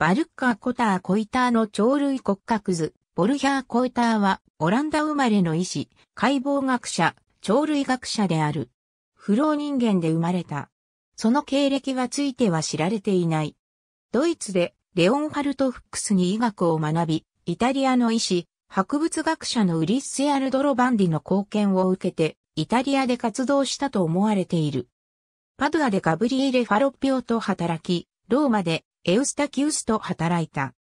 バルッカー・コター・コイターの鳥類骨格図、ボルヒャー・コイターは、オランダ生まれの医師、解剖学者、鳥類学者である。不老人間で生まれた。その経歴はついては知られていない。ドイツで、レオンハルト・フックスに医学を学び、イタリアの医師、博物学者のウリッセ・アルドロ・バンディの貢献を受けて、イタリアで活動したと思われている。パドゥアでガブリーレ・ファロッピオと働き、ローマでエウスタキウスと働いた。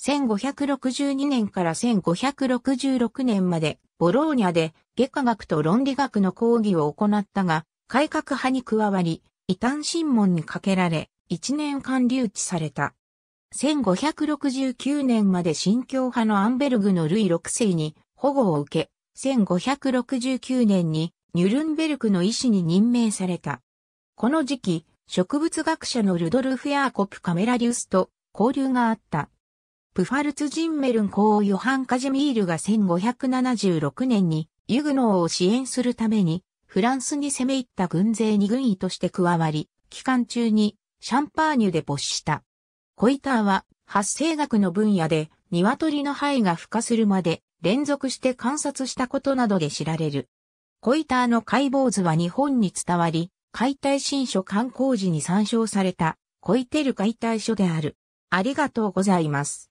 1562年から1566年までボローニャで下科学と論理学の講義を行ったが、改革派に加わり、異端審問にかけられ、1年間留置された。1569年まで新教派のアンベルグのルイ6世に保護を受け、1569年にニュルンベルクの医師に任命された。この時期、植物学者のルドルフ・ヤーコプ・カメラリウスと交流があった。プファルツ・ジンメルン公ヨハン・カジミールが1576年にユグノーを支援するためにフランスに攻め入った軍勢に軍医として加わり、期間中にシャンパーニュで没した。コイターは発生学の分野で鶏の肺が孵化するまで連続して観察したことなどで知られる。コイターの解剖図は日本に伝わり、解体新書刊行時に参照された、コイテル解体書である。ありがとうございます。